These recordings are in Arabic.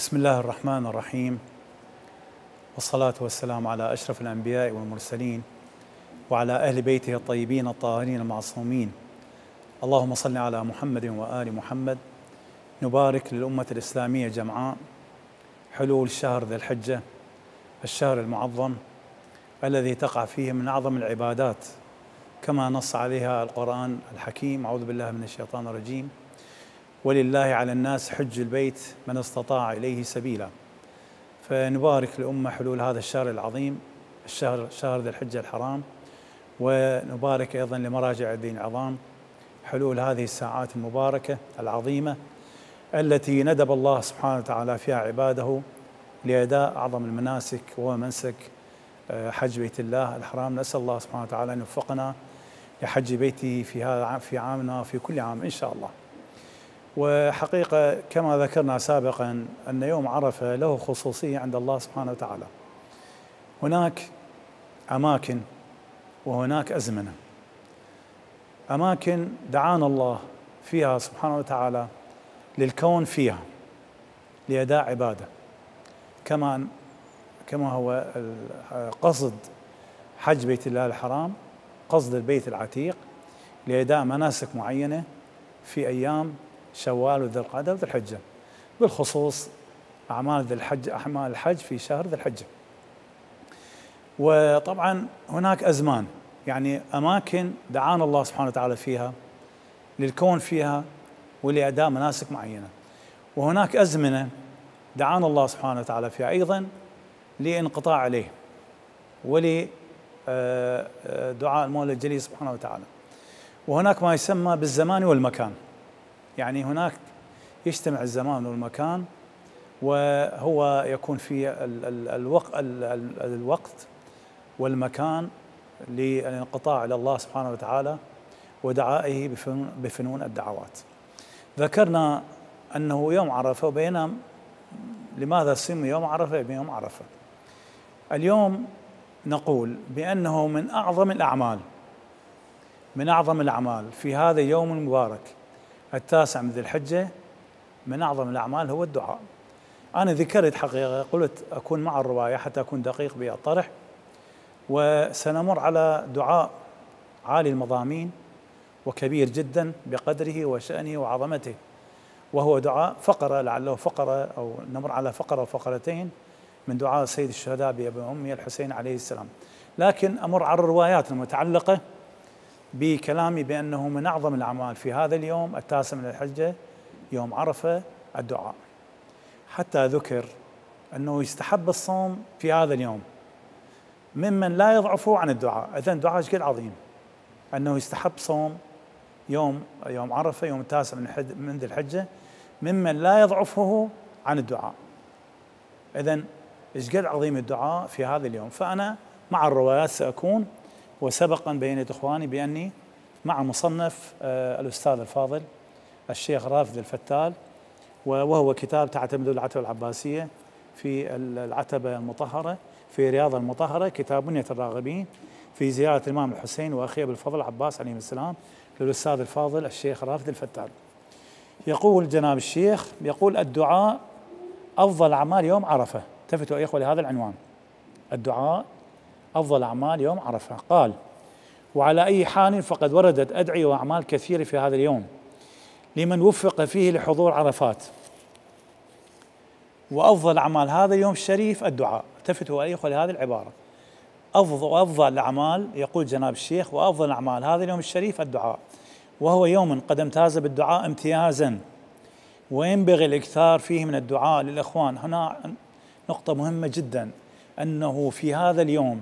بسم الله الرحمن الرحيم والصلاة والسلام على أشرف الأنبياء والمرسلين وعلى أهل بيته الطيبين الطاهرين المعصومين اللهم صل على محمد وآل محمد نبارك للأمة الإسلامية جمعاء حلول شهر ذي الحجة الشهر المعظم الذي تقع فيه من أعظم العبادات كما نص عليها القرآن الحكيم أعوذ بالله من الشيطان الرجيم ولله على الناس حج البيت من استطاع إليه سبيلا فنبارك لأمة حلول هذا الشهر العظيم الشهر شهر ذي الحجة الحرام ونبارك أيضا لمراجع الدين العظام حلول هذه الساعات المباركة العظيمة التي ندب الله سبحانه وتعالى فيها عباده لأداء أعظم المناسك ومنسك آه، حج بيت الله الحرام نسأل الله سبحانه وتعالى أن يوفقنا لحج بيته في هذا في عامنا وفي كل عام إن شاء الله وحقيقة كما ذكرنا سابقا أن يوم عرفة له خصوصية عند الله سبحانه وتعالى هناك أماكن وهناك أزمنة أماكن دعانا الله فيها سبحانه وتعالى للكون فيها لأداء عبادة كما كما هو قصد حج بيت الله الحرام قصد البيت العتيق لأداء مناسك معينة في أيام شوال وذي القعدة وذي الحجة بالخصوص أعمال ذي الحج أعمال الحج في شهر ذي الحجة وطبعا هناك أزمان يعني أماكن دعانا الله سبحانه وتعالى فيها للكون فيها ولأداء مناسك معينة وهناك أزمنة دعانا الله سبحانه وتعالى فيها أيضا لانقطاع عليه ول آه، آه، دعاء المولى الجليل سبحانه وتعالى وهناك ما يسمى بالزمان والمكان يعني هناك يجتمع الزمان والمكان وهو يكون في الوقت والمكان للانقطاع الى الله سبحانه وتعالى ودعائه بفنون الدعوات. ذكرنا انه يوم عرفه وبينا لماذا سمي يوم عرفه بيوم عرفه. اليوم نقول بانه من اعظم الاعمال من اعظم الاعمال في هذا اليوم المبارك التاسع من ذي الحجة من أعظم الأعمال هو الدعاء أنا ذكرت حقيقة قلت أكون مع الرواية حتى أكون دقيق بالطرح وسنمر على دعاء عالي المضامين وكبير جدا بقدره وشأنه وعظمته وهو دعاء فقرة لعله فقرة أو نمر على فقرة وفقرتين من دعاء سيد الشهداء بأبي أمي الحسين عليه السلام لكن أمر على الروايات المتعلقة بكلامي بأنه من أعظم الأعمال في هذا اليوم التاسع من الحجة يوم عرفة الدعاء حتى ذكر أنه يستحب الصوم في هذا اليوم ممن لا يضعف عن الدعاء إذا دعاء شكل عظيم أنه يستحب صوم يوم يوم عرفة يوم التاسع من من ذي الحجة ممن لا يضعفه عن الدعاء إذا ايش قد عظيم الدعاء في هذا اليوم فأنا مع الروايات سأكون وسبقا بينت إخواني بأني مع مصنف آه، الأستاذ الفاضل الشيخ رافد الفتال وهو كتاب تعتمد العتبة العباسية في العتبة المطهرة في رياض المطهرة كتاب بنية الراغبين في زيارة الإمام الحسين وأخيه بالفضل عباس عليه السلام للأستاذ الفاضل الشيخ رافد الفتال يقول جناب الشيخ يقول الدعاء أفضل أعمال يوم عرفة التفتوا يا اخوه لهذا العنوان الدعاء أفضل أعمال يوم عرفة قال وعلى أي حال فقد وردت أدعية وأعمال كثيرة في هذا اليوم لمن وفق فيه لحضور عرفات وأفضل أعمال هذا اليوم الشريف الدعاء التفتوا الأخوة لهذه العبارة أفضل, أفضل الأعمال يقول جناب الشيخ وأفضل أعمال هذا اليوم الشريف الدعاء وهو يوم قد امتاز بالدعاء امتيازا وينبغي الإكثار فيه من الدعاء للإخوان هنا نقطة مهمة جدا أنه في هذا اليوم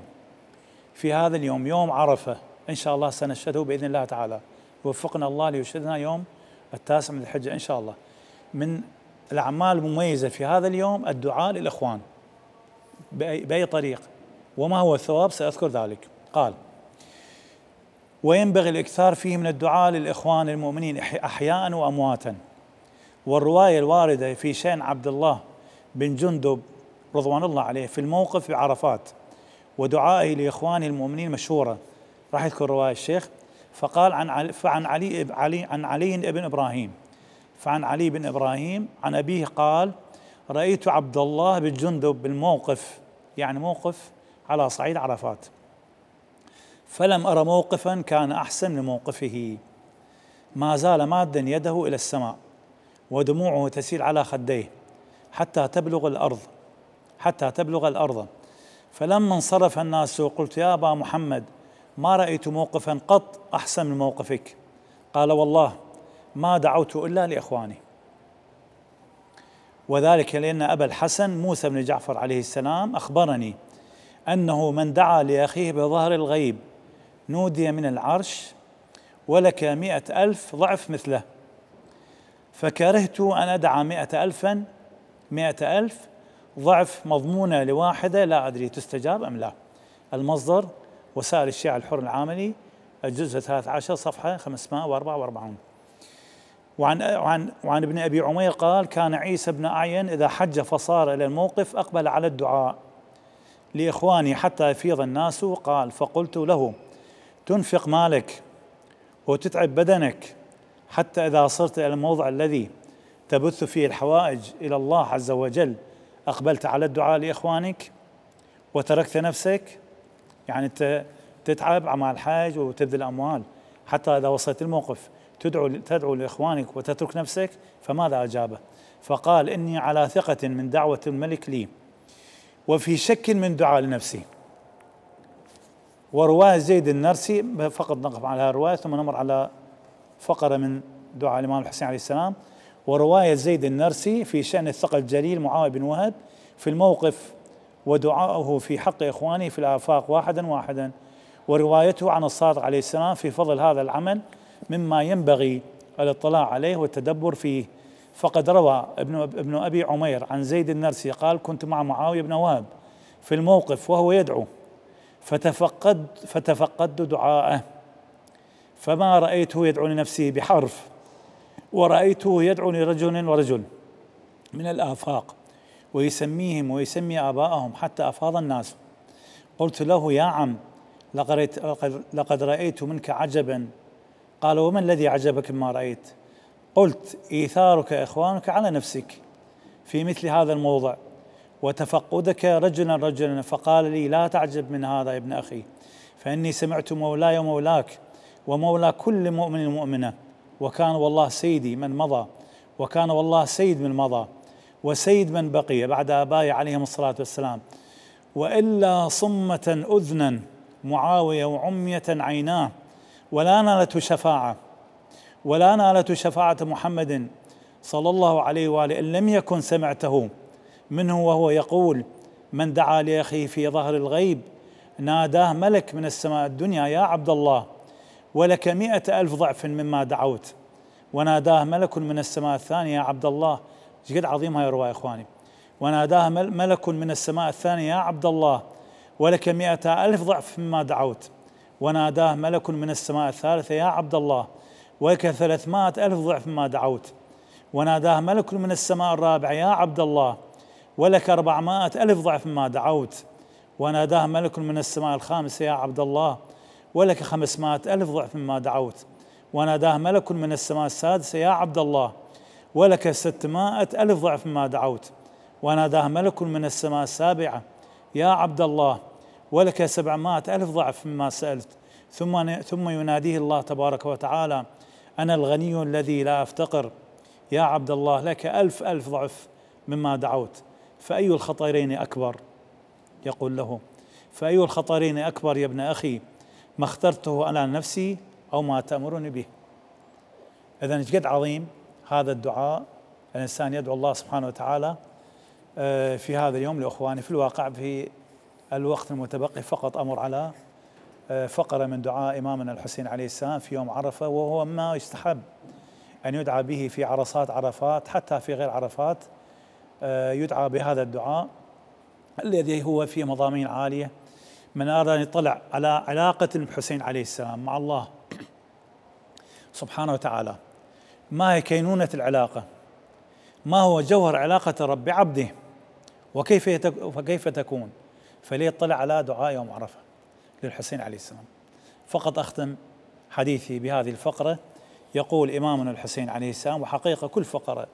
في هذا اليوم يوم عرفة إن شاء الله سنشهده بإذن الله تعالى يوفقنا الله ليشهدنا يوم التاسع من الحجة إن شاء الله من الأعمال المميزة في هذا اليوم الدعاء للإخوان بأي, بأي طريق وما هو الثواب سأذكر ذلك قال وينبغي الإكثار فيه من الدعاء للإخوان المؤمنين أحياء وأمواتا والرواية الواردة في شأن عبد الله بن جندب رضوان الله عليه في الموقف بعرفات ودعائه لإخوانه المؤمنين مشهورة راح يذكر رواية الشيخ فقال عن علي فعن علي, علي عن علي بن إبراهيم فعن علي بن إبراهيم عن أبيه قال رأيت عبد الله بن جندب بالموقف يعني موقف على صعيد عرفات فلم أرى موقفا كان أحسن من موقفه ما زال مادا يده إلى السماء ودموعه تسيل على خديه حتى تبلغ الأرض حتى تبلغ الأرض فلما انصرف الناس قلت يا ابا محمد ما رايت موقفا قط احسن من موقفك قال والله ما دعوت الا لاخواني وذلك لان ابا الحسن موسى بن جعفر عليه السلام اخبرني انه من دعا لاخيه بظهر الغيب نودي من العرش ولك مئة ألف ضعف مثله فكرهت أن أدعى مئة ألفا مئة ألف ضعف مضمونة لواحدة لا أدري تستجاب أم لا المصدر وسائل الشيعة الحر العاملي الجزء 13 صفحة 544 وعن وعن وعن ابن ابي عمير قال كان عيسى بن اعين اذا حج فصار الى الموقف اقبل على الدعاء لاخواني حتى يفيض الناس قال فقلت له تنفق مالك وتتعب بدنك حتى اذا صرت الى الموضع الذي تبث فيه الحوائج الى الله عز وجل أقبلت على الدعاء لإخوانك وتركت نفسك يعني أنت تتعب مع الحاج وتبذل أموال حتى إذا وصلت الموقف تدعو تدعو لإخوانك وتترك نفسك فماذا أجابه فقال إني على ثقة من دعوة الملك لي وفي شك من دعاء لنفسي ورواه زيد النرسي فقط نقف على هذه الرواية ثم نمر على فقرة من دعاء الإمام الحسين عليه السلام ورواية زيد النرسي في شأن الثقل الجليل معاوية بن وهب في الموقف ودعاؤه في حق إخوانه في الآفاق واحدا واحدا وروايته عن الصادق عليه السلام في فضل هذا العمل مما ينبغي الاطلاع عليه والتدبر فيه فقد روى ابن ابن ابي عمير عن زيد النرسي قال كنت مع معاويه بن وهب في الموقف وهو يدعو فتفقد فتفقدت دعاءه فما رايته يدعو لنفسه بحرف ورأيته يدعو لرجل ورجل من الآفاق ويسميهم ويسمي آباءهم حتى أفاض الناس قلت له يا عم لقد رأيت منك عجبا قال وما الذي عجبك مما رأيت قلت إيثارك إخوانك على نفسك في مثل هذا الموضع وتفقدك رجلا رجلا فقال لي لا تعجب من هذا يا ابن أخي فإني سمعت مولاي ومولاك ومولى كل مؤمن مؤمنة وكان والله سيدي من مضى وكان والله سيد من مضى وسيد من بقي بعد أبايا عليهم الصلاة والسلام وإلا صمة أذنا معاوية وعمية عيناه ولا نالته شفاعة ولا نالته شفاعة محمد صلى الله عليه وآله إن لم يكن سمعته منه وهو يقول من دعا لأخيه في ظهر الغيب ناداه ملك من السماء الدنيا يا عبد الله ولك مئة ألف ضعف مما دعوت وناداه ملك من السماء الثانية يا عبد الله قد عظيم هاي الرواية إخواني وناداه ملك من السماء الثانية يا عبد الله ولك مئة ألف ضعف مما دعوت وناداه ملك من السماء الثالثة يا عبد الله ولك ثلاثمائة ألف ضعف مما دعوت وناداه ملك من السماء الرابعة يا عبد الله ولك أربعمائة ألف ضعف مما دعوت وناداه ملك من السماء الخامسة يا عبد الله ولك خمسمائة ألف ضعف مما دعوت وناداه ملك من السماء السادسة يا عبد الله ولك ستمائة ألف ضعف مما دعوت وناداه ملك من السماء السابعة يا عبد الله ولك سبعمائة ألف ضعف مما سألت ثم ثم يناديه الله تبارك وتعالى أنا الغني الذي لا أفتقر يا عبد الله لك ألف ألف ضعف مما دعوت فأي الخطرين أكبر يقول له فأي الخطرين أكبر يا ابن أخي ما اخترته انا لنفسي او ما تامرني به اذا ايش قد عظيم هذا الدعاء الانسان يدعو الله سبحانه وتعالى آه، في هذا اليوم لاخواني في الواقع في الوقت المتبقي فقط امر على آه، فقره من دعاء امامنا الحسين عليه السلام في يوم عرفه وهو ما يستحب ان يدعى به في عرصات عرفات حتى في غير عرفات آه، يدعى بهذا الدعاء الذي هو في مضامين عاليه من أراد أن يطلع على علاقة الحسين عليه السلام مع الله سبحانه وتعالى ما هي كينونة العلاقة ما هو جوهر علاقة الرب بعبده وكيف وكيف تكون فليطلع على دعاء يوم عرفة للحسين عليه السلام فقط أختم حديثي بهذه الفقرة يقول إمامنا الحسين عليه السلام وحقيقة كل فقرة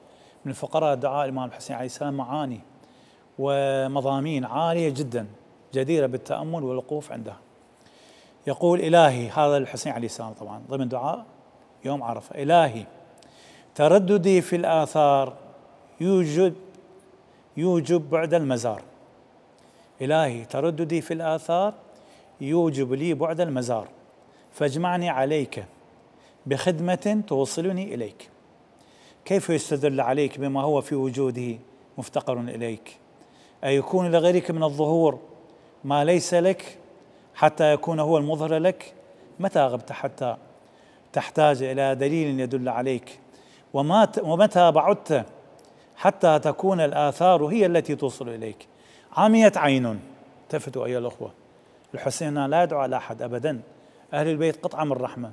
من فقراء دعاء الإمام الحسين عليه السلام معاني ومضامين عالية جدا جديرة بالتأمل والوقوف عنده يقول إلهي هذا الحسين عليه السلام طبعا ضمن دعاء يوم عرفة إلهي ترددي في الآثار يوجب يوجب بعد المزار إلهي ترددي في الآثار يوجب لي بعد المزار فاجمعني عليك بخدمة توصلني إليك كيف يستدل عليك بما هو في وجوده مفتقر إليك أيكون لغيرك من الظهور ما ليس لك حتى يكون هو المظهر لك متى غبت حتى تحتاج الى دليل يدل عليك ومتى بعدت حتى تكون الاثار هي التي توصل اليك عميت عين التفتوا ايها الاخوه الحسين لا يدعو على احد ابدا اهل البيت قطعه من الرحمه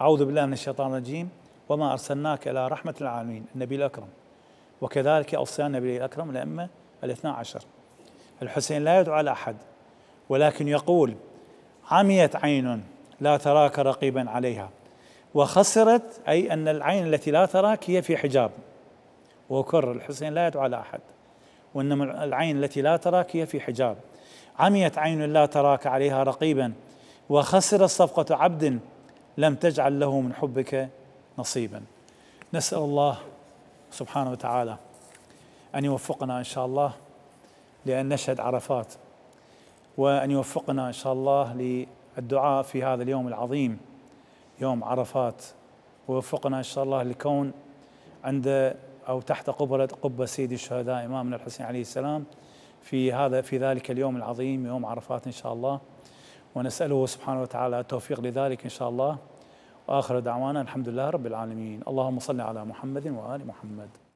اعوذ بالله من الشيطان الرجيم وما ارسلناك الى رحمه العالمين النبي الاكرم وكذلك اوصى النبي الاكرم الائمه الاثنا عشر الحسين لا يدعو على احد ولكن يقول عميت عين لا تراك رقيبا عليها وخسرت أي أن العين التي لا تراك هي في حجاب وكر الحسين لا يدعو على أحد وإنما العين التي لا تراك هي في حجاب عميت عين لا تراك عليها رقيبا وخسر صفقة عبد لم تجعل له من حبك نصيبا نسأل الله سبحانه وتعالى أن يوفقنا إن شاء الله لأن نشهد عرفات وأن يوفقنا إن شاء الله للدعاء في هذا اليوم العظيم يوم عرفات ووفقنا إن شاء الله لكون عند أو تحت قبة قبة سيد الشهداء إمامنا الحسين عليه السلام في هذا في ذلك اليوم العظيم يوم عرفات إن شاء الله ونسأله سبحانه وتعالى التوفيق لذلك إن شاء الله وآخر دعوانا الحمد لله رب العالمين اللهم صل على محمد وآل محمد